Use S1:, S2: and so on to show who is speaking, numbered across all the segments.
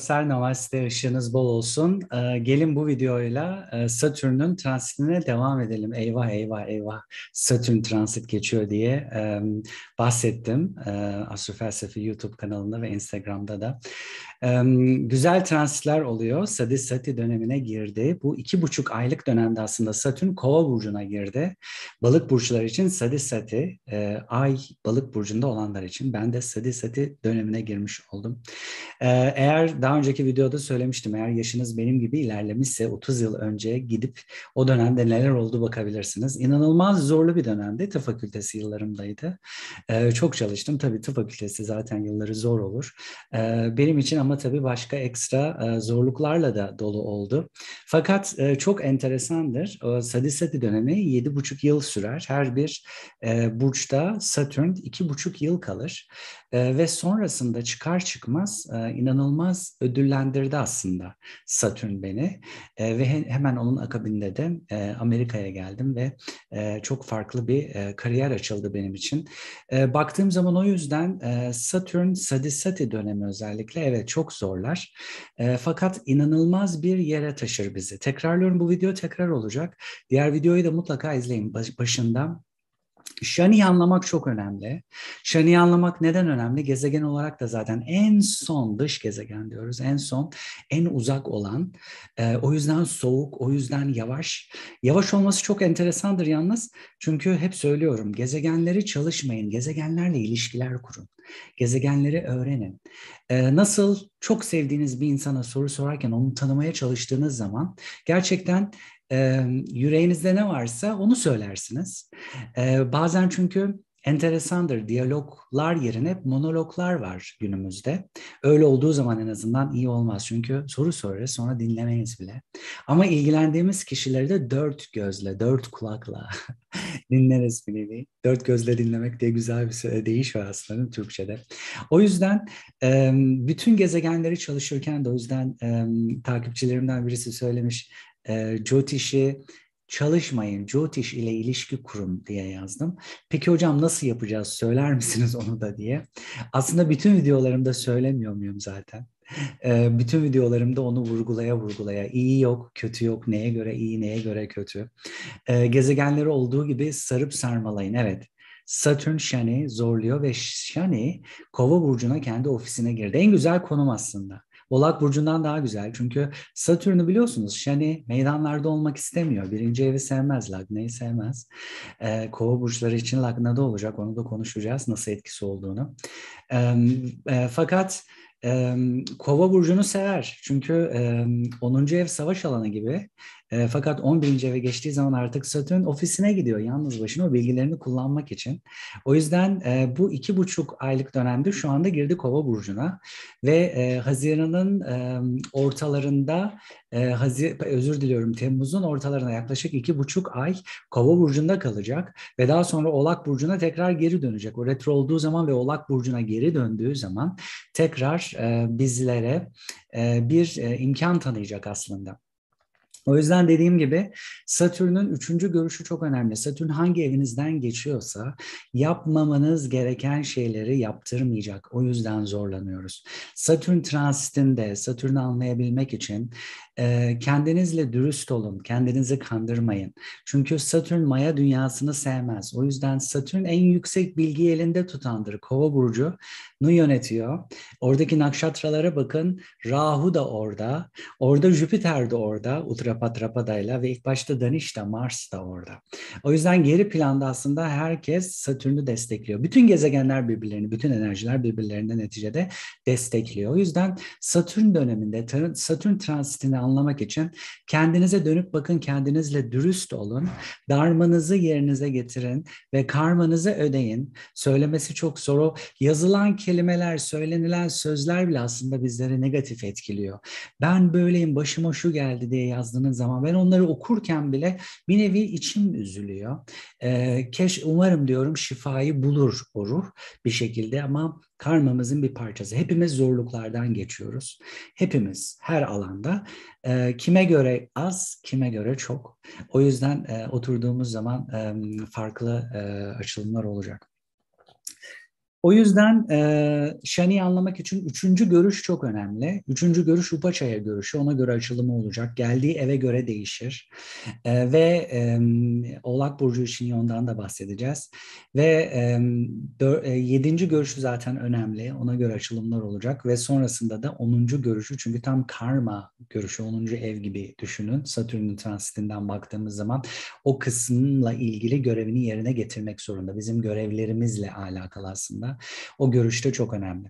S1: colossale Üniversite ışığınız bol olsun. Ee, gelin bu videoyla e, Satürn'ün transitine devam edelim. Eyvah eyvah eyvah Satürn transit geçiyor diye bahsettim. E, Astrofelsefi YouTube kanalında ve Instagram'da da. güzel transitler oluyor. Sadi Sati dönemine girdi. Bu iki buçuk aylık dönemde aslında Satürn kova burcuna girdi. Balık burçları için Sadi Sati, e, ay balık burcunda olanlar için ben de Sadi Sati dönemine girmiş oldum. E, eğer daha önceki video videoda söylemiştim. Eğer yaşınız benim gibi ilerlemişse 30 yıl önce gidip o dönemde neler oldu bakabilirsiniz. İnanılmaz zorlu bir dönemde tıp fakültesi yıllarımdaydı. Ee, çok çalıştım. Tabii tıp fakültesi zaten yılları zor olur. Ee, benim için ama tabii başka ekstra e, zorluklarla da dolu oldu. Fakat e, çok enteresandır. O Sadi Sati dönemi 7,5 yıl sürer. Her bir e, burçta Satürn 2,5 yıl kalır. E, ve sonrasında çıkar çıkmaz e, inanılmaz ödüllendirdi aslında Satürn beni. E, ve he, hemen onun akabinde de e, Amerika'ya geldim ve e, çok farklı bir e, kariyer açıldı benim için. E, baktığım zaman o yüzden e, Satürn Sadisati dönemi özellikle evet çok zorlar. E, fakat inanılmaz bir yere taşır bizi. Tekrarlıyorum bu video tekrar olacak. Diğer videoyu da mutlaka izleyin. Baş, başından Şani'yi anlamak çok önemli. Şani'yi anlamak neden önemli? Gezegen olarak da zaten en son dış gezegen diyoruz. En son, en uzak olan. E, o yüzden soğuk, o yüzden yavaş. Yavaş olması çok enteresandır yalnız. Çünkü hep söylüyorum gezegenleri çalışmayın. Gezegenlerle ilişkiler kurun. Gezegenleri öğrenin. E, nasıl çok sevdiğiniz bir insana soru sorarken onu tanımaya çalıştığınız zaman gerçekten e, yüreğinizde ne varsa onu söylersiniz. E, bazen çünkü enteresandır. Diyaloglar yerine monologlar var günümüzde. Öyle olduğu zaman en azından iyi olmaz. Çünkü soru sorarız sonra dinlemeyiz bile. Ama ilgilendiğimiz kişileri de dört gözle, dört kulakla dinleriz bir nevi. Dört gözle dinlemek diye güzel bir deyiş var aslında Türkçe'de. O yüzden bütün gezegenleri çalışırken de o yüzden takipçilerimden birisi söylemiş e, Jyotish'i çalışmayın, Jyotish ile ilişki kurun diye yazdım. Peki hocam nasıl yapacağız söyler misiniz onu da diye. Aslında bütün videolarımda söylemiyor muyum zaten? E, bütün videolarımda onu vurgulaya vurgulaya iyi yok, kötü yok, neye göre iyi, neye göre kötü. E, gezegenleri olduğu gibi sarıp sarmalayın. Evet, Satürn Şani zorluyor ve Şani Kova burcuna kendi ofisine girdi. En güzel konum aslında. Oğlak Burcu'ndan daha güzel. Çünkü Satürn'ü biliyorsunuz Şani meydanlarda olmak istemiyor. Birinci evi sevmez, Lagna'yı sevmez. E, kova burçları için Lagna'da olacak. Onu da konuşacağız nasıl etkisi olduğunu. E, e, fakat e, Kova burcunu sever. Çünkü e, 10. ev savaş alanı gibi e, fakat 11. eve geçtiği zaman artık Satürn ofisine gidiyor yalnız başına o bilgilerini kullanmak için. O yüzden e, bu iki buçuk aylık dönemde şu anda girdi Kova burcuna ve e, Haziran'ın e, ortalarında e, Hazir, özür diliyorum Temmuz'un ortalarına yaklaşık iki buçuk ay Kova burcunda kalacak ve daha sonra Oğlak burcuna tekrar geri dönecek. O retro olduğu zaman ve Oğlak burcuna geri döndüğü zaman tekrar e, bizlere e, bir e, imkan tanıyacak aslında. O yüzden dediğim gibi Satürn'ün üçüncü görüşü çok önemli. Satürn hangi evinizden geçiyorsa yapmamanız gereken şeyleri yaptırmayacak. O yüzden zorlanıyoruz. Satürn transitinde Satürn'ü anlayabilmek için e, kendinizle dürüst olun, kendinizi kandırmayın. Çünkü Satürn maya dünyasını sevmez. O yüzden Satürn en yüksek bilgi elinde tutandır. Kova burcunu yönetiyor. Oradaki nakşatralara bakın. Rahu da orada. Orada Jüpiter de orada. Utra Atrapada'yla ve ilk başta Danişta, Mars da orada. O yüzden geri planda aslında herkes Satürn'ü destekliyor. Bütün gezegenler birbirlerini, bütün enerjiler birbirlerine neticede destekliyor. O yüzden Satürn döneminde, Satürn transitini anlamak için kendinize dönüp bakın, kendinizle dürüst olun. Darmanızı yerinize getirin ve karmanızı ödeyin. Söylemesi çok zor. O yazılan kelimeler, söylenilen sözler bile aslında bizleri negatif etkiliyor. Ben böyleyim, başıma şu geldi diye yazdım yazdığınız zaman ben onları okurken bile bir nevi içim üzülüyor. E, keş umarım diyorum şifayı bulur o ruh bir şekilde ama karmamızın bir parçası. Hepimiz zorluklardan geçiyoruz. Hepimiz her alanda e, kime göre az, kime göre çok. O yüzden e, oturduğumuz zaman e, farklı e, açılımlar olacak. O yüzden e, Shani'yi anlamak için üçüncü görüş çok önemli. Üçüncü görüş Upaçaya görüşü. Ona göre açılımı olacak. Geldiği eve göre değişir. E, ve e, Oğlak Burcu için ondan da bahsedeceğiz. Ve e, dör, e, yedinci görüşü zaten önemli. Ona göre açılımlar olacak. Ve sonrasında da onuncu görüşü. Çünkü tam karma görüşü. Onuncu ev gibi düşünün. Satürn'ün transitinden baktığımız zaman o kısımla ilgili görevini yerine getirmek zorunda. Bizim görevlerimizle alakalı aslında aslında. O görüşte çok önemli.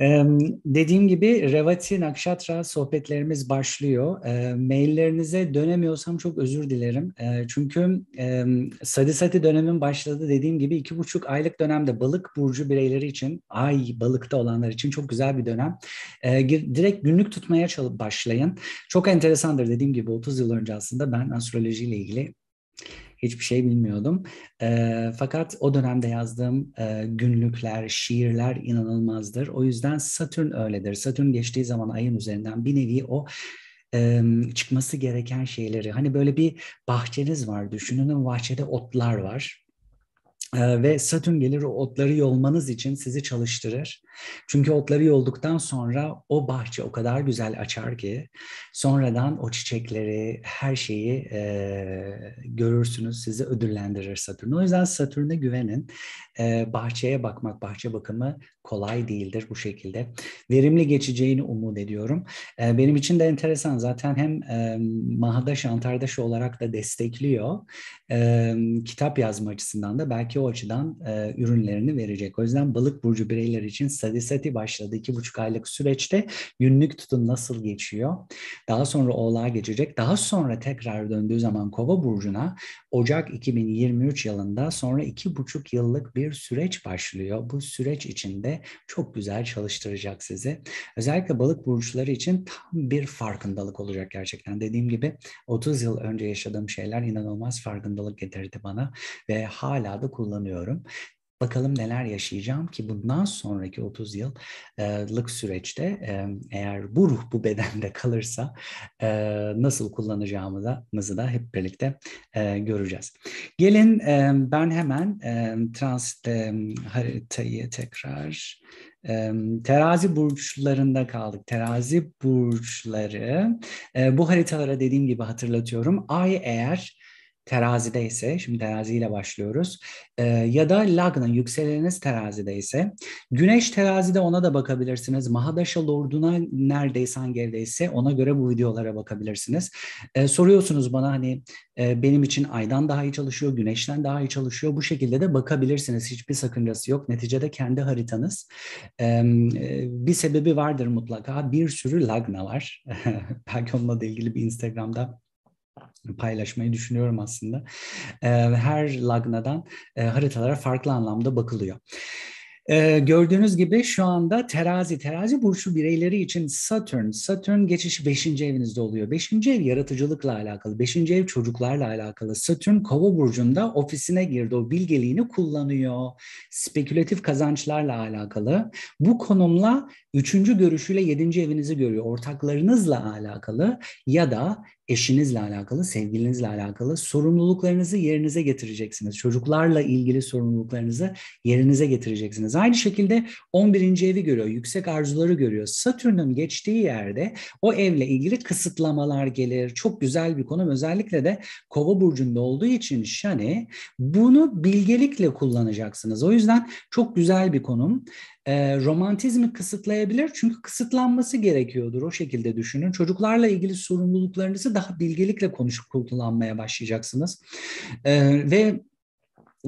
S1: Ee, dediğim gibi Revati Nakşatra sohbetlerimiz başlıyor. E, maillerinize dönemiyorsam çok özür dilerim. E, çünkü e, Sadisati dönemin başladı dediğim gibi iki buçuk aylık dönemde balık burcu bireyleri için, ay balıkta olanlar için çok güzel bir dönem. E, direkt günlük tutmaya başlayın. Çok enteresandır dediğim gibi 30 yıl önce aslında ben astrolojiyle ilgili hiçbir şey bilmiyordum. E, fakat o dönemde yazdığım e, günlükler, şiirler inanılmazdır. O yüzden Satürn öyledir. Satürn geçtiği zaman ayın üzerinden bir nevi o e, çıkması gereken şeyleri hani böyle bir bahçeniz var düşünün bahçede otlar var e, ve Satürn gelir o otları yolmanız için sizi çalıştırır çünkü otları yolduktan sonra o bahçe o kadar güzel açar ki sonradan o çiçekleri, her şeyi e, görürsünüz, sizi ödüllendirir Satürn. O yüzden Satürn'e güvenin. E, bahçeye bakmak, bahçe bakımı kolay değildir bu şekilde. Verimli geçeceğini umut ediyorum. E, benim için de enteresan zaten hem e, Mahadaş, Antardaş olarak da destekliyor. E, kitap yazma açısından da belki o açıdan e, ürünlerini verecek. O yüzden balık burcu bireyler için Satürn study seti başladı. iki buçuk aylık süreçte günlük tutun nasıl geçiyor? Daha sonra oğlağa geçecek. Daha sonra tekrar döndüğü zaman kova burcuna Ocak 2023 yılında sonra iki buçuk yıllık bir süreç başlıyor. Bu süreç içinde çok güzel çalıştıracak sizi. Özellikle balık burçları için tam bir farkındalık olacak gerçekten. Dediğim gibi 30 yıl önce yaşadığım şeyler inanılmaz farkındalık getirdi bana ve hala da kullanıyorum. Bakalım neler yaşayacağım ki bundan sonraki 30 yıllık süreçte eğer bu ruh bu bedende kalırsa nasıl kullanacağımızı da, hep birlikte göreceğiz. Gelin ben hemen trans haritayı tekrar terazi burçlarında kaldık. Terazi burçları bu haritalara dediğim gibi hatırlatıyorum. Ay eğer terazide ise, şimdi teraziyle başlıyoruz, e, ya da Lagna yükseleniniz terazide ise, Güneş terazide ona da bakabilirsiniz. Mahadaşa Lord'una neredeyse gerideyse ona göre bu videolara bakabilirsiniz. E, soruyorsunuz bana hani e, benim için aydan daha iyi çalışıyor, güneşten daha iyi çalışıyor. Bu şekilde de bakabilirsiniz. Hiçbir sakıncası yok. Neticede kendi haritanız. E, e bir sebebi vardır mutlaka. Bir sürü Lagna var. Belki onunla da ilgili bir Instagram'da paylaşmayı düşünüyorum aslında. Ee, her Lagna'dan e, haritalara farklı anlamda bakılıyor. Ee, gördüğünüz gibi şu anda terazi, terazi burcu bireyleri için Satürn, Satürn geçişi 5. evinizde oluyor. 5. ev yaratıcılıkla alakalı, 5. ev çocuklarla alakalı. Satürn kova burcunda ofisine girdi, o bilgeliğini kullanıyor. Spekülatif kazançlarla alakalı. Bu konumla 3. görüşüyle 7. evinizi görüyor, ortaklarınızla alakalı ya da eşinizle alakalı, sevgilinizle alakalı sorumluluklarınızı yerinize getireceksiniz. Çocuklarla ilgili sorumluluklarınızı yerinize getireceksiniz. Aynı şekilde 11. evi görüyor, yüksek arzuları görüyor. Satürn'ün geçtiği yerde o evle ilgili kısıtlamalar gelir. Çok güzel bir konum, Özellikle de Kova burcunda olduğu için Şani bunu bilgelikle kullanacaksınız. O yüzden çok güzel bir konum e, romantizmi kısıtlayabilir çünkü kısıtlanması gerekiyordur o şekilde düşünün. Çocuklarla ilgili sorumluluklarınızı daha bilgelikle konuşup kullanmaya başlayacaksınız. Ee, e, ve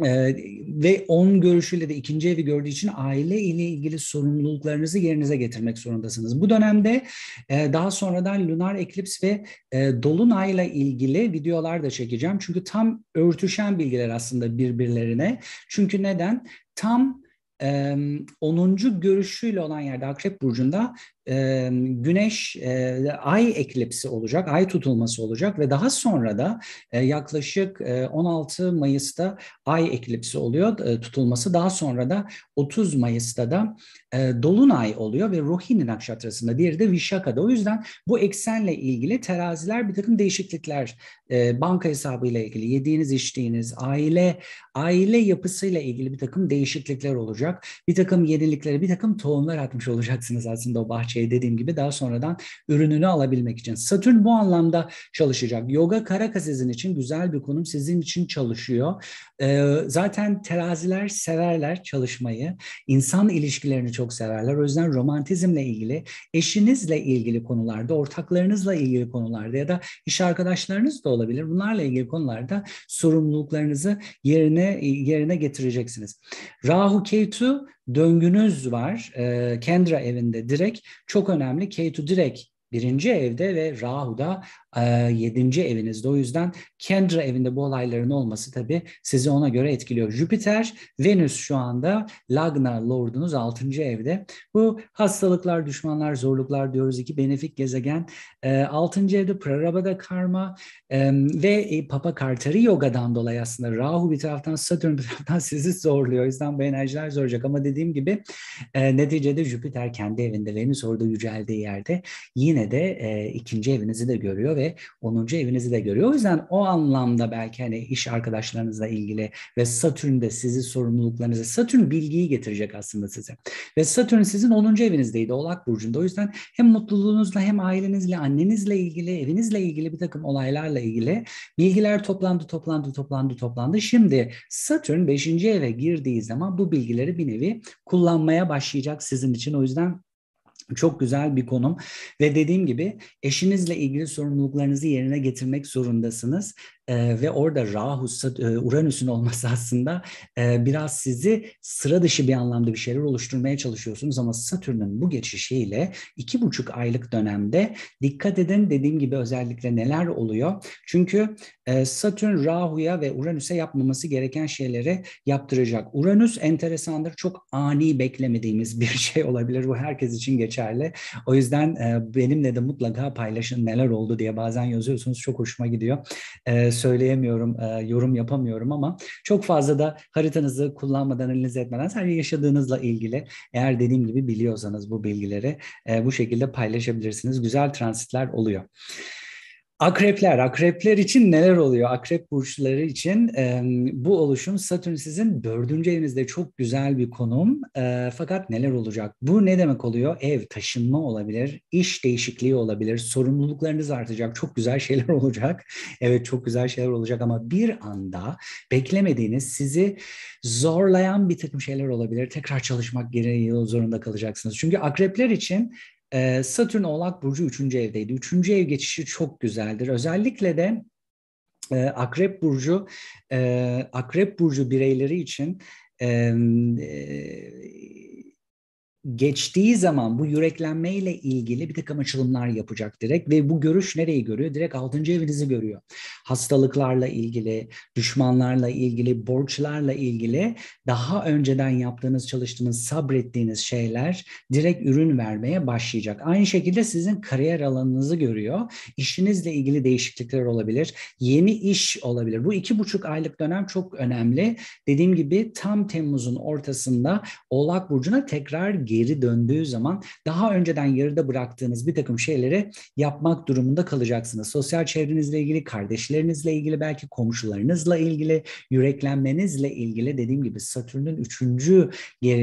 S1: ee, ve on görüşüyle de ikinci evi gördüğü için aile ile ilgili sorumluluklarınızı yerinize getirmek zorundasınız. Bu dönemde e, daha sonradan lunar eklips ve e, dolunayla ilgili videolar da çekeceğim. Çünkü tam örtüşen bilgiler aslında birbirlerine. Çünkü neden? Tam 10. görüşüyle olan yerde Akrep Burcu'nda e, güneş e, ay eklipsi olacak, ay tutulması olacak ve daha sonra da e, yaklaşık e, 16 Mayıs'ta ay eklipsi oluyor e, tutulması. Daha sonra da 30 Mayıs'ta da e, dolunay oluyor ve Rohini Nakşatrası'nda diğeri de Vishaka'da. O yüzden bu eksenle ilgili teraziler bir takım değişiklikler e, banka hesabıyla ilgili yediğiniz içtiğiniz aile aile yapısıyla ilgili bir takım değişiklikler olacak. Bir takım yeniliklere bir takım tohumlar atmış olacaksınız aslında o bahçe bahçeye dediğim gibi daha sonradan ürününü alabilmek için. Satürn bu anlamda çalışacak. Yoga Karaka sizin için güzel bir konum sizin için çalışıyor. Ee, zaten teraziler severler çalışmayı. İnsan ilişkilerini çok severler. O yüzden romantizmle ilgili, eşinizle ilgili konularda, ortaklarınızla ilgili konularda ya da iş arkadaşlarınız da olabilir. Bunlarla ilgili konularda sorumluluklarınızı yerine yerine getireceksiniz. Rahu Ketu döngünüz var. Ee, Kendra evinde direkt çok önemli. Ketu direkt birinci evde ve Rahu'da yedinci evinizde. O yüzden Kendra evinde bu olayların olması tabii sizi ona göre etkiliyor. Jüpiter, Venüs şu anda Lagna Lord'unuz altıncı evde. Bu hastalıklar, düşmanlar, zorluklar diyoruz. iki benefik gezegen. altıncı evde Prarabha'da karma ve e, Papa Kartari Yoga'dan dolayı aslında Rahu bir taraftan Satürn bir taraftan sizi zorluyor. O yüzden bu enerjiler zorlayacak ama dediğim gibi neticede Jüpiter kendi evinde, Venüs orada yüceldiği yerde yine de ikinci evinizi de görüyor ve ve 10. evinizi de görüyor. O yüzden o anlamda belki hani iş arkadaşlarınızla ilgili ve Satürn de sizi sorumluluklarınızı, Satürn bilgiyi getirecek aslında size. Ve Satürn sizin 10. evinizdeydi Oğlak Burcu'nda. O yüzden hem mutluluğunuzla hem ailenizle, annenizle ilgili, evinizle ilgili bir takım olaylarla ilgili bilgiler toplandı, toplandı, toplandı, toplandı. Şimdi Satürn 5. eve girdiği zaman bu bilgileri bir nevi kullanmaya başlayacak sizin için. O yüzden çok güzel bir konum ve dediğim gibi eşinizle ilgili sorumluluklarınızı yerine getirmek zorundasınız e, ve orada Rahus, e, Uranüs'ün olması aslında e, biraz sizi sıra dışı bir anlamda bir şeyler oluşturmaya çalışıyorsunuz ama Satürn'ün bu geçişiyle iki buçuk aylık dönemde dikkat edin dediğim gibi özellikle neler oluyor. Çünkü e, Satürn Rahu'ya ve Uranüs'e yapmaması gereken şeyleri yaptıracak. Uranüs enteresandır. Çok ani beklemediğimiz bir şey olabilir. Bu herkes için geçerli. O yüzden e, benimle de mutlaka paylaşın neler oldu diye bazen yazıyorsunuz. Çok hoşuma gidiyor. E, söyleyemiyorum, e, yorum yapamıyorum ama çok fazla da haritanızı kullanmadan, analiz etmeden sadece yaşadığınızla ilgili eğer dediğim gibi biliyorsanız bu bilgileri e, bu şekilde paylaşabilirsiniz. Güzel transitler oluyor. Akrepler, akrepler için neler oluyor? Akrep burçları için e, bu oluşum Satürn sizin dördüncü evinizde çok güzel bir konum. E, fakat neler olacak? Bu ne demek oluyor? Ev, taşınma olabilir, iş değişikliği olabilir, sorumluluklarınız artacak, çok güzel şeyler olacak. Evet çok güzel şeyler olacak ama bir anda beklemediğiniz sizi zorlayan bir takım şeyler olabilir. Tekrar çalışmak gereği zorunda kalacaksınız. Çünkü akrepler için Satürn Oğlak Burcu 3. evdeydi. 3. ev geçişi çok güzeldir. Özellikle de Akrep Burcu Akrep Burcu bireyleri için geçtiği zaman bu yüreklenmeyle ilgili bir takım açılımlar yapacak direkt ve bu görüş nereyi görüyor? Direkt 6. evinizi görüyor. Hastalıklarla ilgili, düşmanlarla ilgili, borçlarla ilgili daha önceden yaptığınız, çalıştığınız, sabrettiğiniz şeyler direkt ürün vermeye başlayacak. Aynı şekilde sizin kariyer alanınızı görüyor. İşinizle ilgili değişiklikler olabilir. Yeni iş olabilir. Bu iki buçuk aylık dönem çok önemli. Dediğim gibi tam Temmuz'un ortasında Oğlak Burcu'na tekrar geri döndüğü zaman daha önceden yarıda bıraktığınız bir takım şeyleri yapmak durumunda kalacaksınız. Sosyal çevrenizle ilgili, kardeşlerinizle ilgili, belki komşularınızla ilgili, yüreklenmenizle ilgili dediğim gibi Satürn'ün üçüncü e,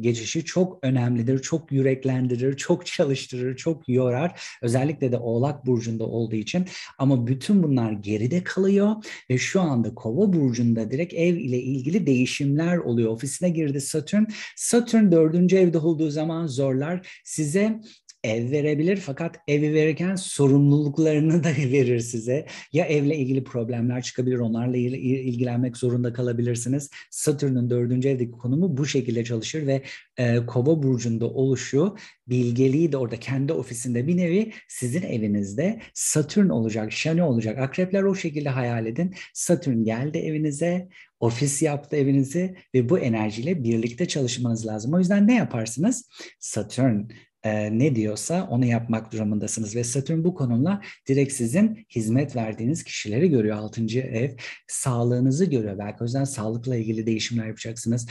S1: geçişi çok önemlidir. Çok yüreklendirir, çok çalıştırır, çok yorar. Özellikle de Oğlak Burcu'nda olduğu için. Ama bütün bunlar geride kalıyor ve şu anda Kova Burcu'nda direkt ev ile ilgili değişimler oluyor. Ofisine girdi Satürn. Satürn dördüncü evde olduğu zaman zorlar. Size ev verebilir fakat evi verirken sorumluluklarını da verir size. Ya evle ilgili problemler çıkabilir, onlarla ilgilenmek zorunda kalabilirsiniz. Satürn'ün dördüncü evdeki konumu bu şekilde çalışır ve e, Kova burcunda oluşu bilgeliği de orada kendi ofisinde bir nevi sizin evinizde Satürn olacak, Şane olacak. Akrepler o şekilde hayal edin. Satürn geldi evinize, ofis yaptı evinizi ve bu enerjiyle birlikte çalışmanız lazım. O yüzden ne yaparsınız? Satürn e, ne diyorsa onu yapmak durumundasınız ve Satürn bu konumla direkt sizin hizmet verdiğiniz kişileri görüyor. Altıncı ev sağlığınızı görüyor. Belki o yüzden sağlıkla ilgili değişimler yapacaksınız.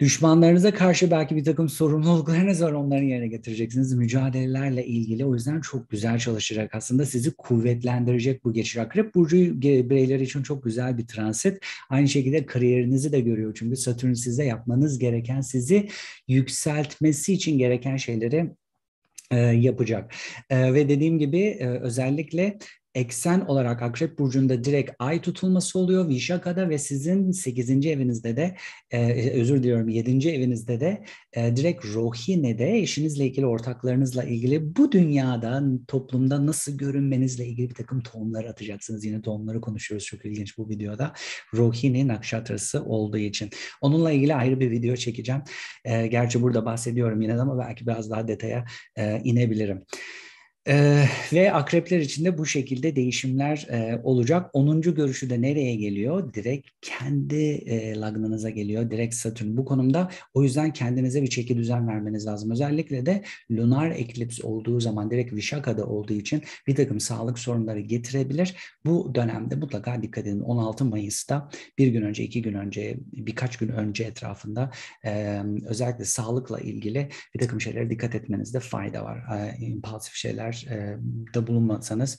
S1: Düşmanlarınıza karşı belki bir takım sorumluluklarınız var onların yerine getireceksiniz. Mücadelelerle ilgili o yüzden çok güzel çalışacak. Aslında sizi kuvvetlendirecek bu geçiş. Akrep Burcu bireyler için çok güzel bir transit. Aynı şekilde kariyerinizi de görüyor. Çünkü Satürn size yapmanız gereken sizi yükseltmesi için gereken şeyleri yapacak. Ve dediğim gibi özellikle eksen olarak Akrep Burcu'nda direkt ay tutulması oluyor Vişaka'da ve sizin 8. evinizde de e, özür diliyorum 7. evinizde de e, direkt Rohine'de eşinizle ilgili ortaklarınızla ilgili bu dünyada toplumda nasıl görünmenizle ilgili bir takım tohumlar atacaksınız. Yine tohumları konuşuyoruz çok ilginç bu videoda. Rohini nakşatrası olduğu için. Onunla ilgili ayrı bir video çekeceğim. E, gerçi burada bahsediyorum yine ama belki biraz daha detaya e, inebilirim. Ee, ve akrepler içinde bu şekilde değişimler e, olacak. Onuncu görüşü de nereye geliyor? Direkt kendi e, lagnanıza geliyor. Direkt Satürn bu konumda. O yüzden kendinize bir çeki düzen vermeniz lazım. Özellikle de lunar eklips olduğu zaman direkt Vişaka'da olduğu için bir takım sağlık sorunları getirebilir. Bu dönemde mutlaka dikkat edin. 16 Mayıs'ta bir gün önce, iki gün önce, birkaç gün önce etrafında e, özellikle sağlıkla ilgili bir takım şeylere dikkat etmenizde fayda var. E, impulsif şeyler da bulunmasanız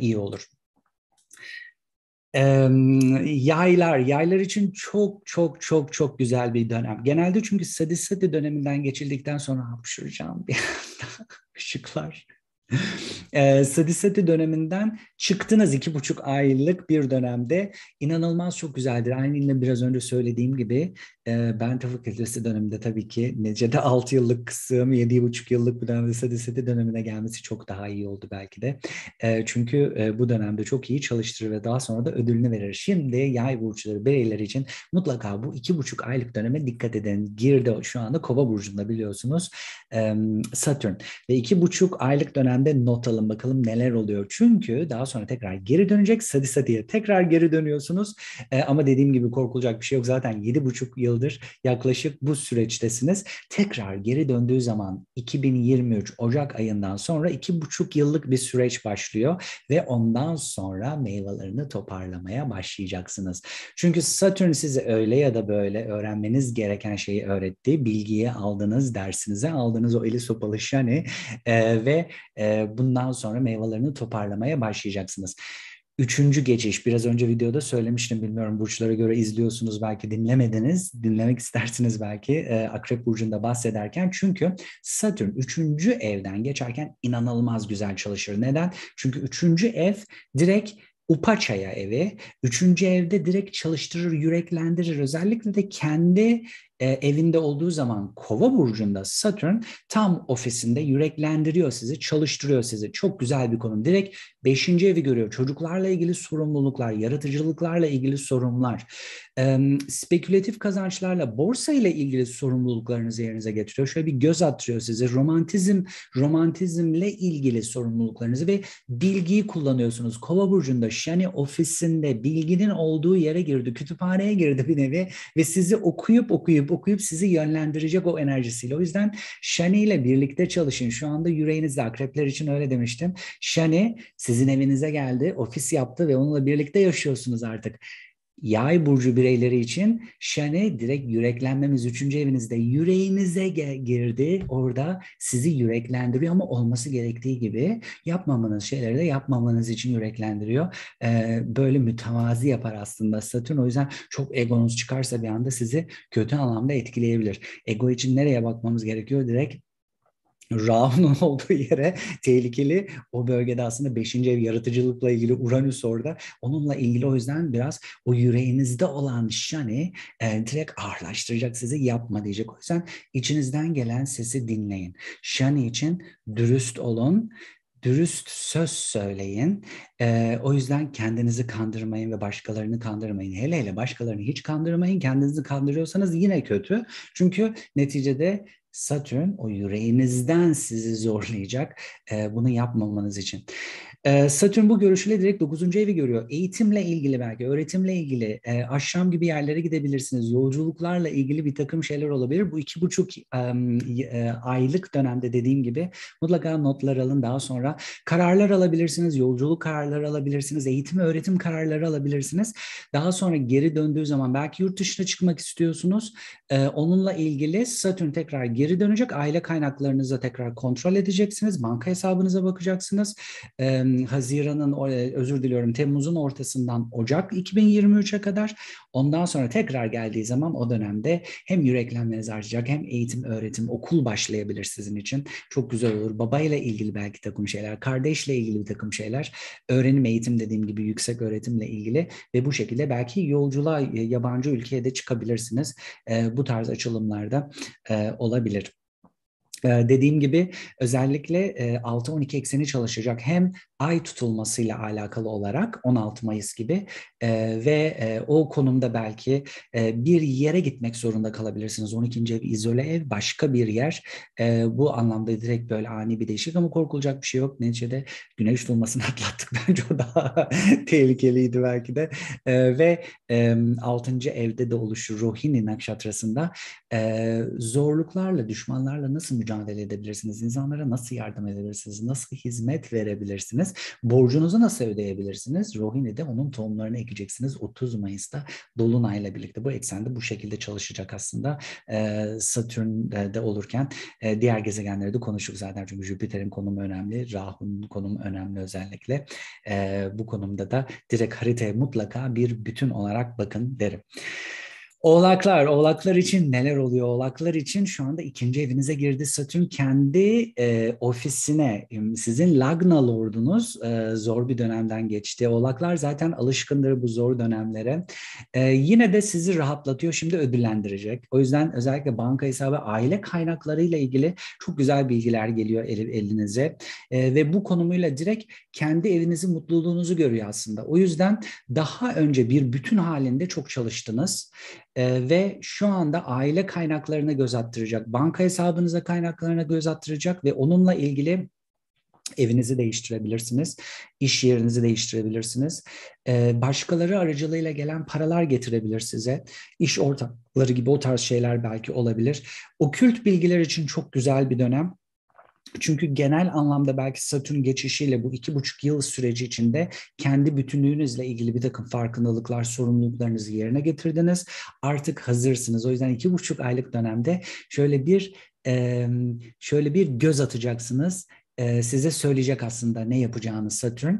S1: iyi olur. yaylar, yaylar için çok çok çok çok güzel bir dönem. Genelde çünkü Sadi döneminden geçildikten sonra hapşıracağım bir ışıklar. e, Sadi döneminden çıktınız iki buçuk aylık bir dönemde inanılmaz çok güzeldir. Aynı biraz önce söylediğim gibi ben tıp fakültesi döneminde tabii ki Nece'de 6 yıllık kısım, 7,5 yıllık bir dönem lise lisede dönemine gelmesi çok daha iyi oldu belki de. Çünkü bu dönemde çok iyi çalıştırır ve daha sonra da ödülünü verir. Şimdi yay burçları, bireyler için mutlaka bu 2,5 aylık döneme dikkat edin. Girdi şu anda kova burcunda biliyorsunuz Satürn. Ve 2,5 aylık dönemde not alın bakalım neler oluyor. Çünkü daha sonra tekrar geri dönecek sadisa diye tekrar geri dönüyorsunuz. Ama dediğim gibi korkulacak bir şey yok. Zaten 7,5 yıl yıldır yaklaşık bu süreçtesiniz. Tekrar geri döndüğü zaman 2023 Ocak ayından sonra iki buçuk yıllık bir süreç başlıyor ve ondan sonra meyvelerini toparlamaya başlayacaksınız. Çünkü Satürn size öyle ya da böyle öğrenmeniz gereken şeyi öğretti. bilgiyi aldınız, dersinize aldınız o eli sopalı şani e, ve e, bundan sonra meyvelerini toparlamaya başlayacaksınız üçüncü geçiş. Biraz önce videoda söylemiştim bilmiyorum burçlara göre izliyorsunuz belki dinlemediniz. Dinlemek istersiniz belki e, Akrep Burcu'nda bahsederken. Çünkü Satürn üçüncü evden geçerken inanılmaz güzel çalışır. Neden? Çünkü üçüncü ev direkt upaçaya evi. Üçüncü evde direkt çalıştırır, yüreklendirir. Özellikle de kendi e, evinde olduğu zaman kova burcunda Satürn tam ofisinde yüreklendiriyor sizi, çalıştırıyor sizi. Çok güzel bir konum. Direkt beşinci evi görüyor. Çocuklarla ilgili sorumluluklar, yaratıcılıklarla ilgili sorunlar, e, spekülatif kazançlarla borsa ile ilgili sorumluluklarınızı yerinize getiriyor. Şöyle bir göz attırıyor sizi. Romantizm, romantizmle ilgili sorumluluklarınızı ve bilgiyi kullanıyorsunuz. Kova burcunda Şani ofisinde bilginin olduğu yere girdi, kütüphaneye girdi bir nevi ve sizi okuyup okuyup okuyup okuyup sizi yönlendirecek o enerjisiyle. O yüzden Şani ile birlikte çalışın. Şu anda yüreğinizde akrepler için öyle demiştim. Şani sizin evinize geldi, ofis yaptı ve onunla birlikte yaşıyorsunuz artık yay burcu bireyleri için şene direkt yüreklenmemiz üçüncü evinizde yüreğinize girdi. Orada sizi yüreklendiriyor ama olması gerektiği gibi yapmamanız şeyleri de yapmamanız için yüreklendiriyor. Ee, böyle mütevazi yapar aslında Satürn. O yüzden çok egonuz çıkarsa bir anda sizi kötü anlamda etkileyebilir. Ego için nereye bakmamız gerekiyor? Direkt Raun'un olduğu yere tehlikeli. O bölgede aslında 5. ev yaratıcılıkla ilgili Uranüs orada. Onunla ilgili o yüzden biraz o yüreğinizde olan şani e, direkt ağırlaştıracak sizi yapma diyecek. O yüzden içinizden gelen sesi dinleyin. Şani için dürüst olun dürüst söz söyleyin. E, o yüzden kendinizi kandırmayın ve başkalarını kandırmayın. Hele hele başkalarını hiç kandırmayın. Kendinizi kandırıyorsanız yine kötü. Çünkü neticede Satürn o yüreğinizden sizi zorlayacak e, bunu yapmamanız için. E, Satürn bu görüşüyle direkt 9. evi görüyor. Eğitimle ilgili belki, öğretimle ilgili, e, aşam gibi yerlere gidebilirsiniz. Yolculuklarla ilgili bir takım şeyler olabilir. Bu iki buçuk e, aylık dönemde dediğim gibi mutlaka notlar alın. Daha sonra kararlar alabilirsiniz, yolculuk kararları alabilirsiniz, eğitim öğretim kararları alabilirsiniz. Daha sonra geri döndüğü zaman belki yurt dışına çıkmak istiyorsunuz. E, onunla ilgili Satürn tekrar geri dönecek. Aile kaynaklarınızı tekrar kontrol edeceksiniz. Banka hesabınıza bakacaksınız. E, Haziran'ın özür diliyorum Temmuz'un ortasından Ocak 2023'e kadar ondan sonra tekrar geldiği zaman o dönemde hem yüreklenmeniz artacak hem eğitim, öğretim, okul başlayabilir sizin için. Çok güzel olur. Babayla ilgili belki takım şeyler, kardeşle ilgili bir takım şeyler, öğrenim, eğitim dediğim gibi yüksek öğretimle ilgili ve bu şekilde belki yolculuğa e, yabancı ülkeye de çıkabilirsiniz. Bu tarz açılımlarda olabilir. Ee, dediğim gibi özellikle 6-12 e, ekseni çalışacak hem ay tutulmasıyla alakalı olarak 16 Mayıs gibi e, ve e, o konumda belki bir yere gitmek zorunda kalabilirsiniz. 12. ev izole ev başka bir yer. Bu anlamda direkt böyle ani bir değişik ama korkulacak bir şey yok. Neticede güneş tutulmasını atlattık bence o daha tehlikeliydi belki de. Ve 6. evde de oluşur Rohini Nakşatrası'nda zorluklarla, düşmanlarla nasıl mücadele mücadele edebilirsiniz? İnsanlara nasıl yardım edebilirsiniz? Nasıl hizmet verebilirsiniz? Borcunuzu nasıl ödeyebilirsiniz? Rohini'de onun tohumlarını ekeceksiniz 30 Mayıs'ta Dolunay'la birlikte. Bu eksende bu şekilde çalışacak aslında. E, Satürn'de de olurken e, diğer gezegenleri de konuştuk zaten çünkü Jüpiter'in konumu önemli, Rahu'nun konumu önemli özellikle. E, bu konumda da direkt haritaya mutlaka bir bütün olarak bakın derim. Oğlaklar, oğlaklar için neler oluyor? Oğlaklar için şu anda ikinci evinize girdi. Satürn kendi e, ofisine, sizin Lagna Lord'unuz e, zor bir dönemden geçti. Oğlaklar zaten alışkındır bu zor dönemlere. E, yine de sizi rahatlatıyor, şimdi ödüllendirecek. O yüzden özellikle banka hesabı, aile kaynaklarıyla ilgili çok güzel bilgiler geliyor el, elinize. E, ve bu konumuyla direkt kendi evinizin mutluluğunuzu görüyor aslında. O yüzden daha önce bir bütün halinde çok çalıştınız. Ee, ve şu anda aile kaynaklarına göz attıracak, banka hesabınıza kaynaklarına göz attıracak ve onunla ilgili evinizi değiştirebilirsiniz, iş yerinizi değiştirebilirsiniz, ee, başkaları aracılığıyla gelen paralar getirebilir size, iş ortakları gibi o tarz şeyler belki olabilir. Okült bilgiler için çok güzel bir dönem. Çünkü genel anlamda belki Satürn geçişiyle bu iki buçuk yıl süreci içinde kendi bütünlüğünüzle ilgili bir takım farkındalıklar, sorumluluklarınızı yerine getirdiniz. Artık hazırsınız. O yüzden iki buçuk aylık dönemde şöyle bir şöyle bir göz atacaksınız size söyleyecek aslında ne yapacağını Satürn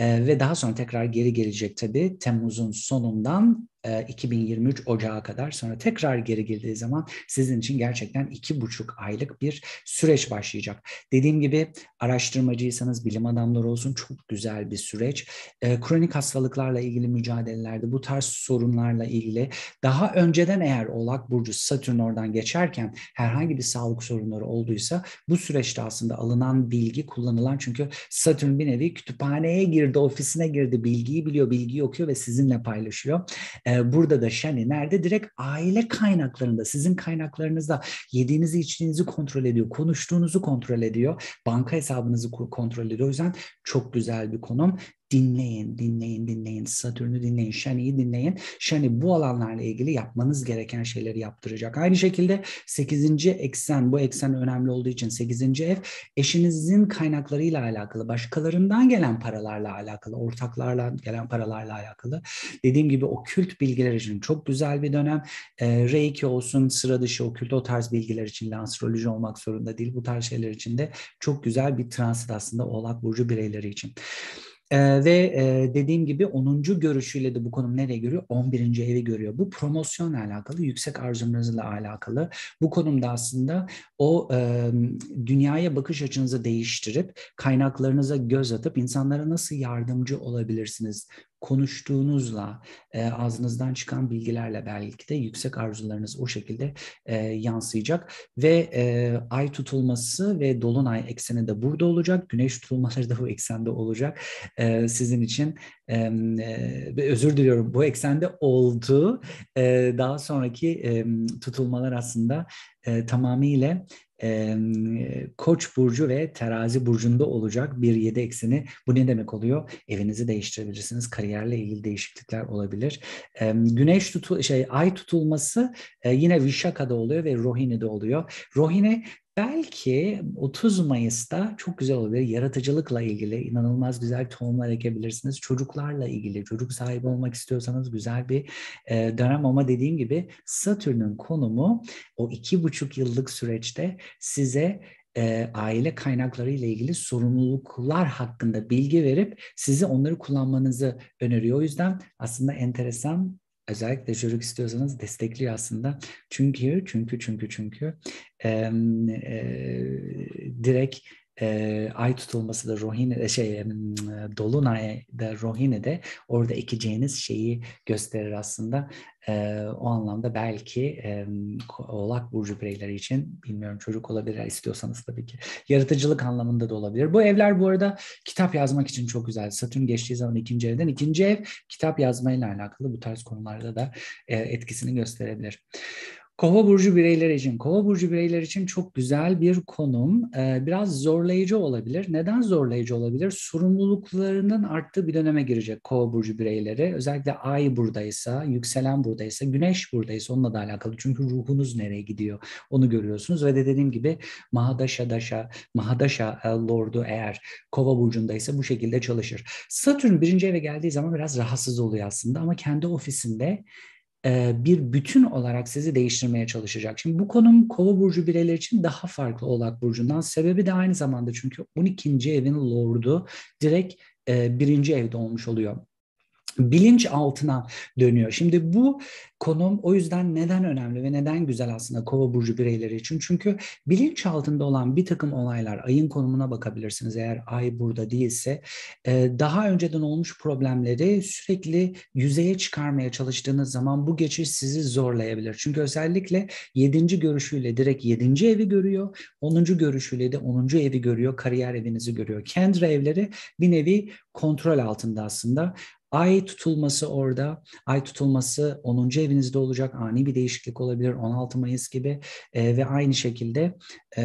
S1: ve daha sonra tekrar geri gelecek tabii Temmuz'un sonundan 2023 e, Ocağı kadar sonra tekrar geri girdiği zaman sizin için gerçekten iki buçuk aylık bir süreç başlayacak. Dediğim gibi araştırmacıysanız bilim adamları olsun çok güzel bir süreç. E, kronik hastalıklarla ilgili mücadelelerde bu tarz sorunlarla ilgili daha önceden eğer Oğlak Burcu Satürn oradan geçerken herhangi bir sağlık sorunları olduysa bu süreçte aslında alınan bilgi kullanılan çünkü Satürn bir nevi kütüphaneye girdi, ofisine girdi, bilgiyi biliyor, bilgiyi okuyor ve sizinle paylaşıyor. E, burada da Shani nerede? Direkt aile kaynaklarında, sizin kaynaklarınızda yediğinizi içtiğinizi kontrol ediyor. Konuştuğunuzu kontrol ediyor. Banka hesabınızı kontrol ediyor. O yüzden çok güzel bir konum dinleyin, dinleyin, dinleyin. Satürn'ü dinleyin, Şeni dinleyin. Şeni bu alanlarla ilgili yapmanız gereken şeyleri yaptıracak. Aynı şekilde 8. eksen, bu eksen önemli olduğu için 8. ev eşinizin kaynaklarıyla alakalı, başkalarından gelen paralarla alakalı, ortaklarla gelen paralarla alakalı. Dediğim gibi okült bilgiler için çok güzel bir dönem. E, Reiki olsun, sıra dışı okült o tarz bilgiler için de astroloji olmak zorunda değil. Bu tarz şeyler için de çok güzel bir transit aslında Oğlak Burcu bireyleri için. E, ve e, dediğim gibi 10. görüşüyle de bu konum nereye görüyor? 11. evi görüyor. Bu promosyonla alakalı, yüksek arzunuzla alakalı. Bu konumda aslında o e, dünyaya bakış açınızı değiştirip kaynaklarınıza göz atıp insanlara nasıl yardımcı olabilirsiniz? konuştuğunuzla, e, ağzınızdan çıkan bilgilerle belki de yüksek arzularınız o şekilde e, yansıyacak. Ve e, ay tutulması ve dolunay ekseni de burada olacak. Güneş tutulmaları da bu eksende olacak. E, sizin için e, özür diliyorum bu eksende oldu. E, daha sonraki e, tutulmalar aslında e, tamamıyla Koç burcu ve Terazi burcunda olacak bir yedi ekseni. Bu ne demek oluyor? Evinizi değiştirebilirsiniz. Kariyerle ilgili değişiklikler olabilir. güneş tutul şey ay tutulması e, yine Vishaka'da oluyor ve Rohine'de oluyor. Rohini belki 30 Mayıs'ta çok güzel olabilir. Yaratıcılıkla ilgili inanılmaz güzel tohumlar ekebilirsiniz. Çocuklarla ilgili, çocuk sahibi olmak istiyorsanız güzel bir e, dönem ama dediğim gibi Satürn'ün konumu o iki buçuk yıllık süreçte size e, aile kaynakları ile ilgili sorumluluklar hakkında bilgi verip sizi onları kullanmanızı öneriyor. O yüzden aslında enteresan özellikle jürik istiyorsanız destekliyor aslında. Çünkü çünkü çünkü çünkü e, e, direkt e, ay tutulması da Rohini e, şey dolunay Dolunay'da Rohini'de orada ekeceğiniz şeyi gösterir aslında. E, o anlamda belki e, Oğlak Burcu bireyleri için bilmiyorum çocuk olabilir istiyorsanız tabii ki. Yaratıcılık anlamında da olabilir. Bu evler bu arada kitap yazmak için çok güzel. Satürn geçtiği zaman ikinci evden ikinci ev kitap yazmayla alakalı bu tarz konularda da e, etkisini gösterebilir. Kova burcu bireyler için, kova burcu bireyler için çok güzel bir konum. Ee, biraz zorlayıcı olabilir. Neden zorlayıcı olabilir? Sorumluluklarının arttığı bir döneme girecek kova burcu bireyleri. Özellikle ay buradaysa, yükselen buradaysa, güneş buradaysa onunla da alakalı. Çünkü ruhunuz nereye gidiyor onu görüyorsunuz. Ve de dediğim gibi Mahadaşa Daşa, Mahadaşa e, Lord'u eğer kova burcundaysa bu şekilde çalışır. Satürn birinci eve geldiği zaman biraz rahatsız oluyor aslında ama kendi ofisinde e, bir bütün olarak sizi değiştirmeye çalışacak. Şimdi bu konum kova burcu bireyler için daha farklı oğlak burcundan. Sebebi de aynı zamanda çünkü 12. evin lordu direkt e, birinci evde olmuş oluyor bilinç altına dönüyor. Şimdi bu konum o yüzden neden önemli ve neden güzel aslında kova burcu bireyleri için? Çünkü bilinç altında olan bir takım olaylar ayın konumuna bakabilirsiniz eğer ay burada değilse. E, daha önceden olmuş problemleri sürekli yüzeye çıkarmaya çalıştığınız zaman bu geçiş sizi zorlayabilir. Çünkü özellikle 7. görüşüyle direkt 7. evi görüyor. 10. görüşüyle de 10. evi görüyor. Kariyer evinizi görüyor. kendi evleri bir nevi kontrol altında aslında. Ay tutulması orada. Ay tutulması 10. evinizde olacak. Ani bir değişiklik olabilir 16 Mayıs gibi e, ve aynı şekilde e,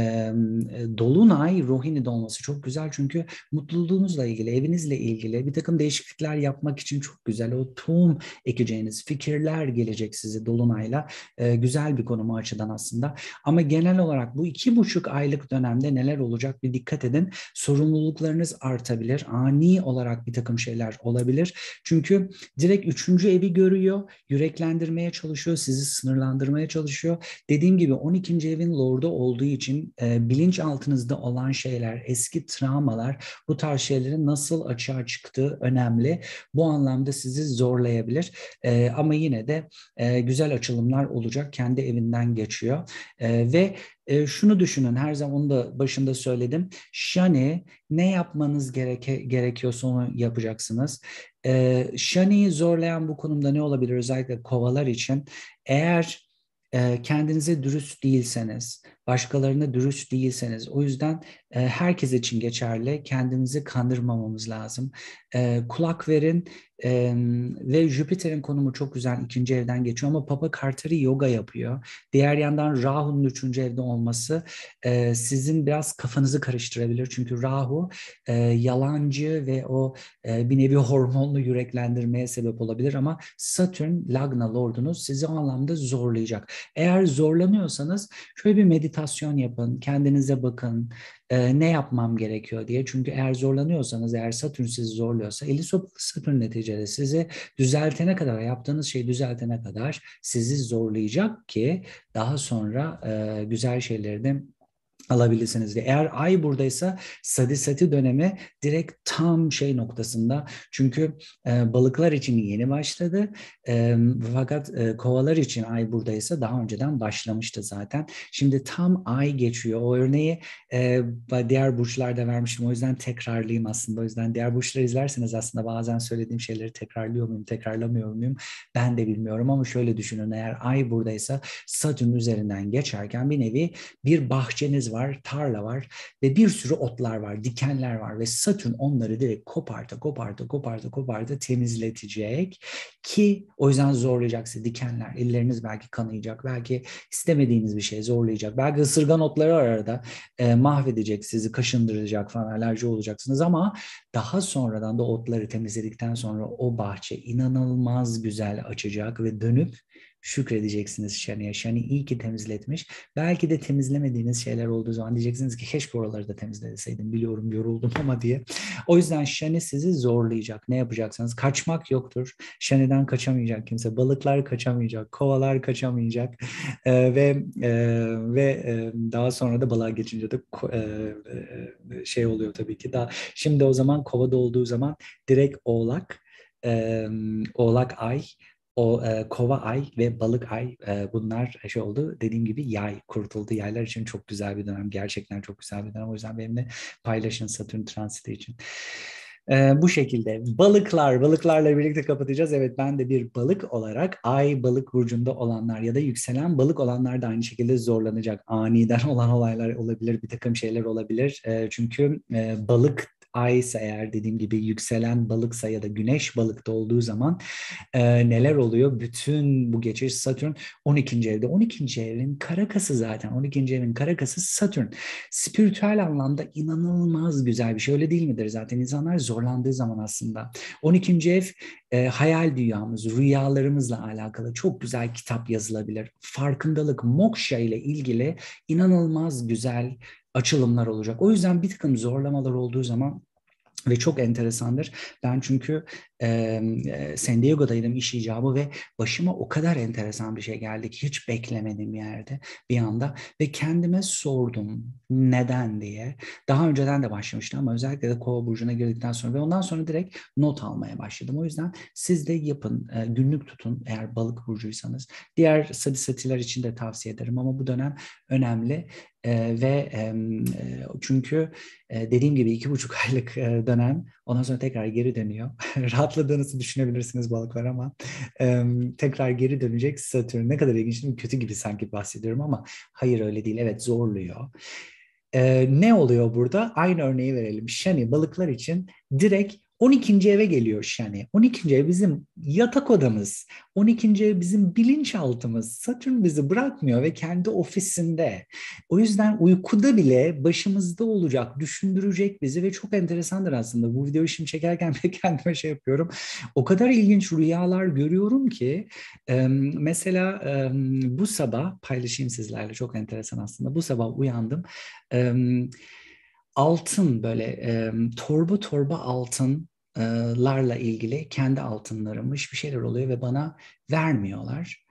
S1: Dolunay Rohini dolması çok güzel çünkü mutluluğunuzla ilgili, evinizle ilgili bir takım değişiklikler yapmak için çok güzel. O tohum ekeceğiniz fikirler gelecek size Dolunay'la. E, güzel bir konumu açıdan aslında. Ama genel olarak bu iki buçuk aylık dönemde neler olacak bir dikkat edin. Sorumluluklarınız artabilir. Ani olarak bir takım şeyler olabilir çünkü direkt üçüncü evi görüyor, yüreklendirmeye çalışıyor, sizi sınırlandırmaya çalışıyor. Dediğim gibi 12. evin lordu olduğu için e, altınızda olan şeyler, eski travmalar bu tarz şeylerin nasıl açığa çıktığı önemli. Bu anlamda sizi zorlayabilir e, ama yine de e, güzel açılımlar olacak. Kendi evinden geçiyor e, ve e, şunu düşünün her zaman onu da başında söyledim. Shani ne yapmanız gereke, gerekiyorsa onu yapacaksınız. E, Shani'yi zorlayan bu konumda ne olabilir özellikle kovalar için? Eğer e, kendinize dürüst değilseniz, başkalarına dürüst değilseniz. O yüzden e, herkes için geçerli. Kendimizi kandırmamamız lazım. E, kulak verin e, ve Jüpiter'in konumu çok güzel ikinci evden geçiyor ama Papa Cartari yoga yapıyor. Diğer yandan Rahu'nun üçüncü evde olması e, sizin biraz kafanızı karıştırabilir. Çünkü Rahu e, yalancı ve o e, bir nevi hormonlu yüreklendirmeye sebep olabilir ama Satürn Lagna Lord'unuz sizi o anlamda zorlayacak. Eğer zorlanıyorsanız şöyle bir meditasyon meditasyon yapın, kendinize bakın, e, ne yapmam gerekiyor diye. Çünkü eğer zorlanıyorsanız, eğer Satürn sizi zorluyorsa, Elisopalı Satürn neticede sizi düzeltene kadar, yaptığınız şeyi düzeltene kadar sizi zorlayacak ki daha sonra e, güzel şeyleri de alabilirsiniz diye. Eğer ay buradaysa sati dönemi direkt tam şey noktasında. Çünkü e, balıklar için yeni başladı. E, fakat e, kovalar için ay buradaysa daha önceden başlamıştı zaten. Şimdi tam ay geçiyor. O örneği e, diğer burçlarda vermiştim. O yüzden tekrarlayayım aslında. O yüzden diğer burçları izlerseniz aslında bazen söylediğim şeyleri tekrarlıyor muyum, tekrarlamıyor muyum ben de bilmiyorum ama şöyle düşünün. Eğer ay buradaysa Satürn üzerinden geçerken bir nevi bir bahçeniz var var, tarla var ve bir sürü otlar var, dikenler var ve Satürn onları direkt koparta, koparta, koparta, koparta temizletecek ki o yüzden zorlayacaksa dikenler, elleriniz belki kanayacak, belki istemediğiniz bir şey zorlayacak, belki ısırgan otları arada e, mahvedecek sizi, kaşındıracak falan alerji olacaksınız ama daha sonradan da otları temizledikten sonra o bahçe inanılmaz güzel açacak ve dönüp şükredeceksiniz şaniye. Şani iyi ki temizletmiş. Belki de temizlemediğiniz şeyler olduğu zaman diyeceksiniz ki keşke oraları da temizleseydim. Biliyorum yoruldum ama diye. O yüzden şani sizi zorlayacak. Ne yapacaksanız kaçmak yoktur. Şaniden kaçamayacak kimse. Balıklar kaçamayacak. Kovalar kaçamayacak. E, ve e, ve e, daha sonra da balığa geçince de e, e, şey oluyor tabii ki. Daha şimdi o zaman kovada olduğu zaman direkt oğlak e, oğlak ay o e, kova ay ve balık ay e, bunlar e, şey oldu. Dediğim gibi yay kurtuldu. Yaylar için çok güzel bir dönem. Gerçekten çok güzel bir dönem. O yüzden benimle paylaşın Satürn transiti için. Ee, bu şekilde balıklar, balıklarla birlikte kapatacağız. Evet ben de bir balık olarak ay balık burcunda olanlar ya da yükselen balık olanlar da aynı şekilde zorlanacak. Aniden olan olaylar olabilir, bir takım şeyler olabilir. Ee, çünkü e, balık ay ise eğer dediğim gibi yükselen balıksa ya da güneş balıkta olduğu zaman e, neler oluyor? Bütün bu geçiş Satürn 12. evde. 12. evin karakası zaten. 12. evin karakası Satürn. Spiritüel anlamda inanılmaz güzel bir şey. Öyle değil midir zaten? insanlar zorlandığı zaman aslında. 12. ev e, hayal dünyamız, rüyalarımızla alakalı çok güzel kitap yazılabilir. Farkındalık, moksha ile ilgili inanılmaz güzel açılımlar olacak. O yüzden bir takım zorlamalar olduğu zaman ve çok enteresandır. Ben çünkü e, San Diego'daydım iş icabı ve başıma o kadar enteresan bir şey geldi ki hiç beklemediğim yerde bir anda ve kendime sordum neden diye. Daha önceden de başlamıştım ama özellikle de kova burcuna girdikten sonra ve ondan sonra direkt not almaya başladım. O yüzden siz de yapın, e, günlük tutun eğer balık burcuysanız. Diğer sati satiler için de tavsiye ederim ama bu dönem önemli. E, ve e, çünkü e, dediğim gibi iki buçuk aylık e, dönem ondan sonra tekrar geri dönüyor. Rahatladığınızı düşünebilirsiniz balıklar ama e, tekrar geri dönecek Satürn. Ne kadar ilginç değil mi? Kötü gibi sanki bahsediyorum ama hayır öyle değil. Evet zorluyor. E, ne oluyor burada? Aynı örneği verelim. Şani balıklar için direkt 12. eve geliyor yani. 12. ev bizim yatak odamız. 12. ev bizim bilinçaltımız. Satürn bizi bırakmıyor ve kendi ofisinde. O yüzden uykuda bile başımızda olacak, düşündürecek bizi ve çok enteresandır aslında. Bu videoyu şimdi çekerken de kendime şey yapıyorum. O kadar ilginç rüyalar görüyorum ki mesela bu sabah paylaşayım sizlerle çok enteresan aslında. Bu sabah uyandım altın böyle e, torba torba altın larla ilgili kendi altınlarımmış bir şeyler oluyor ve bana vermiyorlar.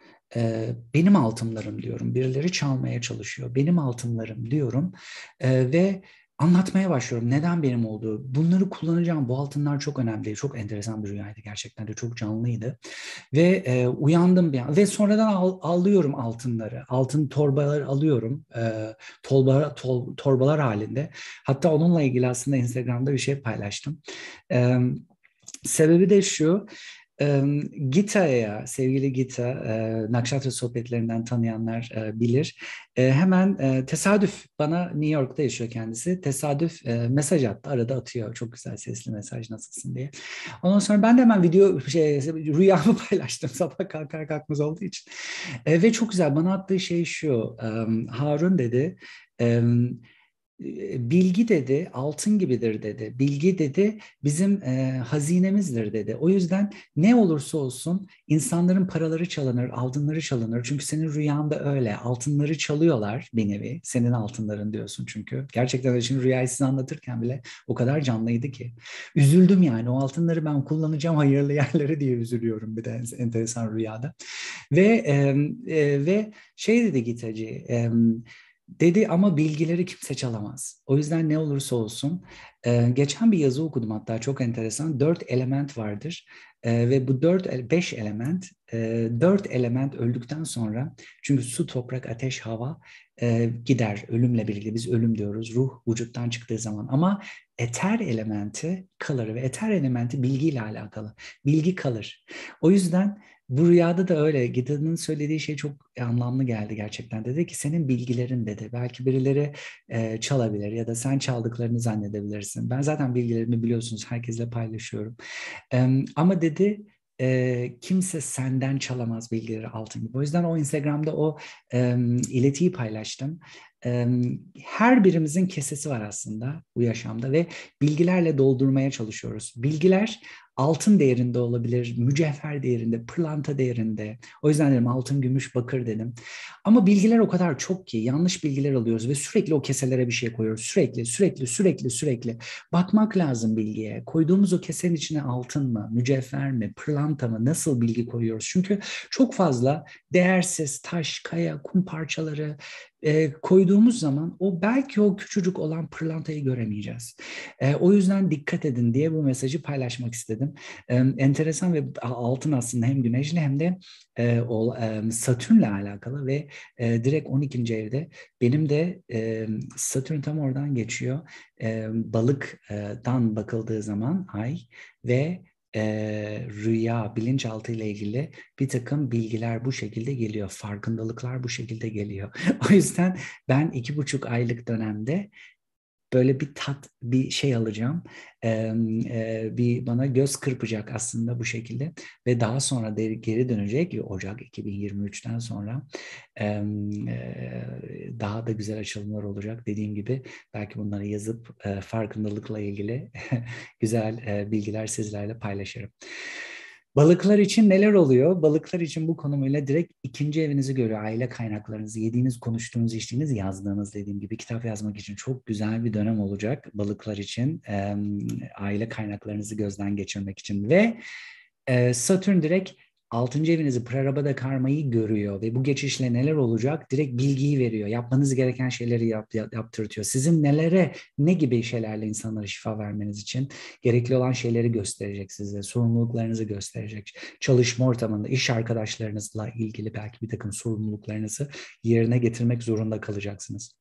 S1: Benim altınlarım diyorum. Birileri çalmaya çalışıyor. Benim altınlarım diyorum. Ve anlatmaya başlıyorum. Neden benim olduğu? Bunları kullanacağım. Bu altınlar çok önemli. Çok enteresan bir rüyaydı. Gerçekten de çok canlıydı. Ve e, uyandım bir an. Ve sonradan al, alıyorum altınları. Altın torbaları alıyorum. E, tolba, tol, torbalar halinde. Hatta onunla ilgili aslında Instagram'da bir şey paylaştım. E, sebebi de şu. E, Gita'ya, sevgili Gita, e, Nakşatra sohbetlerinden tanıyanlar bilir. hemen tesadüf, bana New York'ta yaşıyor kendisi. Tesadüf mesaj attı, arada atıyor. Çok güzel sesli mesaj nasılsın diye. Ondan sonra ben de hemen video, şey, rüyamı paylaştım sabah kalkar kalkmaz olduğu için. ve çok güzel, bana attığı şey şu, Harun dedi bilgi dedi altın gibidir dedi. Bilgi dedi bizim e, hazinemizdir dedi. O yüzden ne olursa olsun insanların paraları çalınır, altınları çalınır. Çünkü senin rüyanda öyle altınları çalıyorlar bir nevi. Senin altınların diyorsun çünkü. Gerçekten de şimdi rüyayı size anlatırken bile o kadar canlıydı ki. Üzüldüm yani o altınları ben kullanacağım hayırlı yerlere diye üzülüyorum bir de enteresan rüyada. Ve e, e, ve şey dedi gitacı. E, Dedi ama bilgileri kimse çalamaz. O yüzden ne olursa olsun. E, geçen bir yazı okudum hatta çok enteresan. Dört element vardır. E, ve bu dört, beş element, e, dört element öldükten sonra çünkü su, toprak, ateş, hava e, gider ölümle birlikte. Biz ölüm diyoruz ruh vücuttan çıktığı zaman. Ama eter elementi kalır ve eter elementi bilgiyle alakalı. Bilgi kalır. O yüzden bu rüyada da öyle. Gida'nın söylediği şey çok e, anlamlı geldi gerçekten. Dedi ki senin bilgilerin dedi. Belki birileri e, çalabilir ya da sen çaldıklarını zannedebilirsin. Ben zaten bilgilerimi biliyorsunuz herkesle paylaşıyorum. E, ama dedi e, kimse senden çalamaz bilgileri altın gibi. O yüzden o Instagram'da o e, iletiyi paylaştım her birimizin kesesi var aslında bu yaşamda ve bilgilerle doldurmaya çalışıyoruz. Bilgiler altın değerinde olabilir, mücevher değerinde, pırlanta değerinde. O yüzden dedim altın, gümüş, bakır dedim. Ama bilgiler o kadar çok ki yanlış bilgiler alıyoruz ve sürekli o keselere bir şey koyuyoruz. Sürekli, sürekli, sürekli, sürekli. Bakmak lazım bilgiye. Koyduğumuz o kesenin içine altın mı, mücevher mi, pırlanta mı, nasıl bilgi koyuyoruz? Çünkü çok fazla değersiz taş, kaya, kum parçaları, e, koyduğumuz zaman o belki o küçücük olan pırlantayı göremeyeceğiz. E, o yüzden dikkat edin diye bu mesajı paylaşmak istedim. E, enteresan ve altın aslında hem güneşli hem de e, o, e, Satürn'le alakalı ve e, direkt 12. evde benim de e, Satürn tam oradan geçiyor. E, balıktan bakıldığı zaman ay ve e, rüya, bilinçaltı ile ilgili bir takım bilgiler bu şekilde geliyor. Farkındalıklar bu şekilde geliyor. o yüzden ben iki buçuk aylık dönemde böyle bir tat, bir şey alacağım. E, e, bir bana göz kırpacak aslında bu şekilde ve daha sonra de, geri dönecek Ocak 2023'ten sonra e, e, daha da güzel açılımlar olacak. Dediğim gibi belki bunları yazıp e, farkındalıkla ilgili güzel e, bilgiler sizlerle paylaşırım. Balıklar için neler oluyor? Balıklar için bu konumuyla direkt ikinci evinizi görüyor. Aile kaynaklarınızı, yediğiniz, konuştuğunuz, içtiğiniz, yazdığınız dediğim gibi kitap yazmak için çok güzel bir dönem olacak. Balıklar için e, aile kaynaklarınızı gözden geçirmek için ve e, Satürn direkt Altıncı evinizi prarabada karmayı görüyor ve bu geçişle neler olacak direkt bilgiyi veriyor. Yapmanız gereken şeyleri yap, yaptırtıyor. Sizin nelere ne gibi şeylerle insanlara şifa vermeniz için gerekli olan şeyleri gösterecek size. Sorumluluklarınızı gösterecek. Çalışma ortamında iş arkadaşlarınızla ilgili belki bir takım sorumluluklarınızı yerine getirmek zorunda kalacaksınız.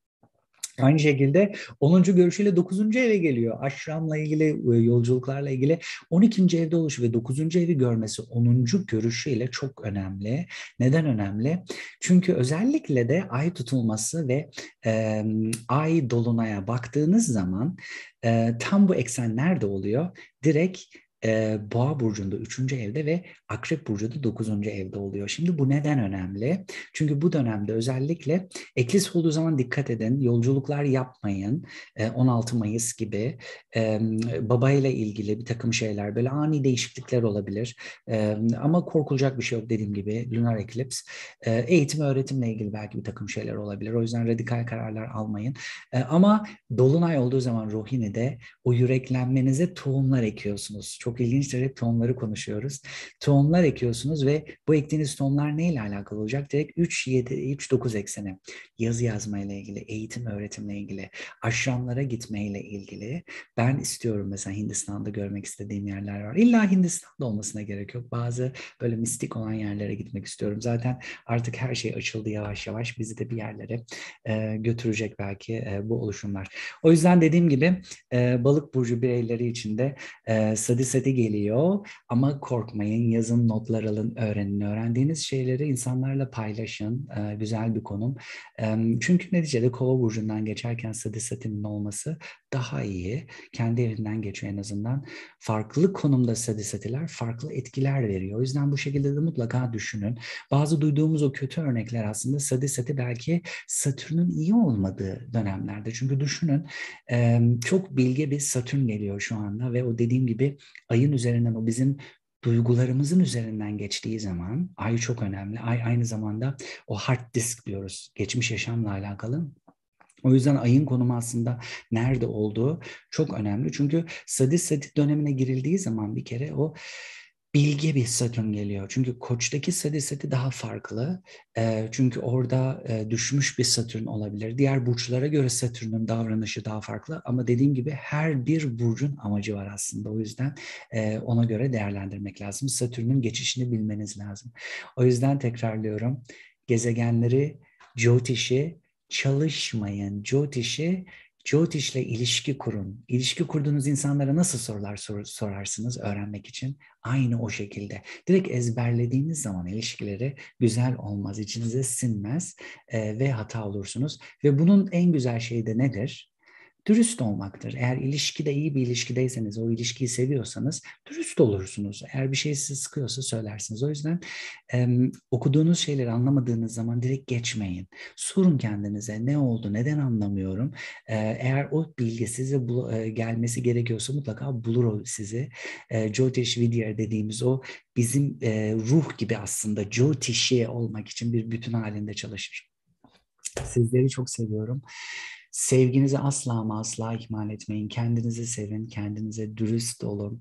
S1: Aynı şekilde 10. görüşüyle 9. eve geliyor. Aşramla ilgili, e, yolculuklarla ilgili 12. evde oluşu ve 9. evi görmesi 10. görüşüyle çok önemli. Neden önemli? Çünkü özellikle de ay tutulması ve e, ay dolunaya baktığınız zaman e, tam bu eksen nerede oluyor? Direkt e, Boğa burcunda 3. evde ve Akrep burcunda 9. evde oluyor. Şimdi bu neden önemli? Çünkü bu dönemde özellikle eklis olduğu zaman dikkat edin, yolculuklar yapmayın. E, 16 Mayıs gibi e, babayla ilgili bir takım şeyler böyle ani değişiklikler olabilir. E, ama korkulacak bir şey yok dediğim gibi lunar eklips. E, eğitim öğretimle ilgili belki bir takım şeyler olabilir. O yüzden radikal kararlar almayın. E, ama dolunay olduğu zaman ruhini de o yüreklenmenize tohumlar ekiyorsunuz. Çok çok ilginçtir. Hep tohumları konuşuyoruz. Tohumlar ekiyorsunuz ve bu ektiğiniz tohumlar neyle alakalı olacak? Direkt 3-7-3-9 ekseni. Yazı yazmayla ilgili, eğitim öğretimle ilgili, aşramlara gitmeyle ilgili. Ben istiyorum mesela Hindistan'da görmek istediğim yerler var. İlla Hindistan'da olmasına gerek yok. Bazı böyle mistik olan yerlere gitmek istiyorum. Zaten artık her şey açıldı yavaş yavaş. Bizi de bir yerlere e, götürecek belki e, bu oluşumlar. O yüzden dediğim gibi e, balık burcu bireyleri için de e, sadise sesete geliyor ama korkmayın, yazın, notlar alın, öğrenin. Öğrendiğiniz şeyleri insanlarla paylaşın. E, güzel bir konum. E, çünkü neticede kova burcundan geçerken sadistatinin olması daha iyi. Kendi evinden geçiyor en azından. Farklı konumda sadistatiler farklı etkiler veriyor. O yüzden bu şekilde de mutlaka düşünün. Bazı duyduğumuz o kötü örnekler aslında sadistati belki Satürn'ün iyi olmadığı dönemlerde. Çünkü düşünün çok bilge bir Satürn geliyor şu anda ve o dediğim gibi ayın üzerinden o bizim duygularımızın üzerinden geçtiği zaman ay çok önemli. Ay aynı zamanda o hard disk diyoruz. Geçmiş yaşamla alakalı o yüzden ayın konumu aslında nerede olduğu çok önemli. Çünkü sadist sadist dönemine girildiği zaman bir kere o bilge bir Satürn geliyor. Çünkü koçtaki seti seti daha farklı. E, çünkü orada e, düşmüş bir Satürn olabilir. Diğer burçlara göre Satürn'ün davranışı daha farklı. Ama dediğim gibi her bir burcun amacı var aslında. O yüzden e, ona göre değerlendirmek lazım. Satürn'ün geçişini bilmeniz lazım. O yüzden tekrarlıyorum. Gezegenleri, Jyotish'i çalışmayın. Jyotish'i Jyotish'le ilişki kurun. İlişki kurduğunuz insanlara nasıl sorular sor, sorarsınız öğrenmek için? Aynı o şekilde. Direkt ezberlediğiniz zaman ilişkileri güzel olmaz, içinize sinmez e, ve hata olursunuz. Ve bunun en güzel şeyi de nedir? dürüst olmaktır. Eğer ilişkide iyi bir ilişkideyseniz, o ilişkiyi seviyorsanız dürüst olursunuz. Eğer bir şey sizi sıkıyorsa söylersiniz. O yüzden e, okuduğunuz şeyleri anlamadığınız zaman direkt geçmeyin. Sorun kendinize ne oldu, neden anlamıyorum. E, eğer o bilgi size bu, e, gelmesi gerekiyorsa mutlaka bulur o sizi. E, Jyotish Vidya dediğimiz o bizim e, ruh gibi aslında Jyotish'i olmak için bir bütün halinde çalışır. Sizleri çok seviyorum. Sevginizi asla ama asla ihmal etmeyin. Kendinizi sevin, kendinize dürüst olun.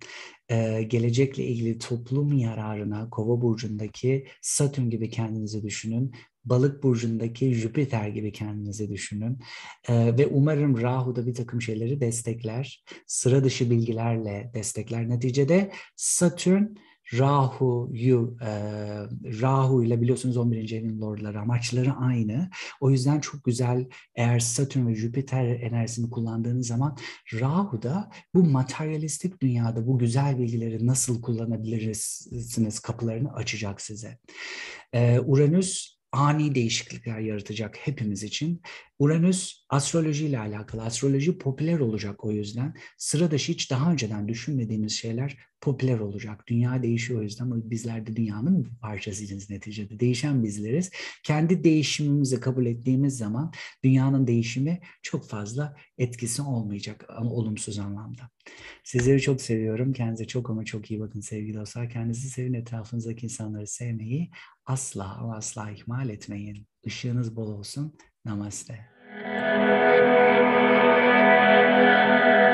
S1: Ee, gelecekle ilgili toplum yararına Kova burcundaki Satürn gibi kendinizi düşünün. Balık burcundaki Jüpiter gibi kendinizi düşünün. Ee, ve umarım Rahu da bir takım şeyleri destekler. Sıra dışı bilgilerle destekler. Neticede Satürn Rahu'yu e, Rahu ile biliyorsunuz 11. evin lordları amaçları aynı. O yüzden çok güzel eğer Satürn ve Jüpiter enerjisini kullandığınız zaman Rahu da bu materyalistik dünyada bu güzel bilgileri nasıl kullanabilirsiniz kapılarını açacak size. E, Uranüs ani değişiklikler yaratacak hepimiz için. Uranüs astroloji ile alakalı. Astroloji popüler olacak o yüzden. Sıra dışı hiç daha önceden düşünmediğimiz şeyler popüler olacak. Dünya değişiyor o yüzden bizler de dünyanın bir parçasıyız neticede. Değişen bizleriz. Kendi değişimimizi kabul ettiğimiz zaman dünyanın değişimi çok fazla etkisi olmayacak ama e, olumsuz anlamda. Sizleri çok seviyorum. Kendinize çok ama çok iyi bakın sevgili dostlar. Kendinizi sevin, etrafınızdaki insanları sevmeyi, asla ama asla ihmal etmeyin. Işığınız bol olsun. Namaste. Namaste.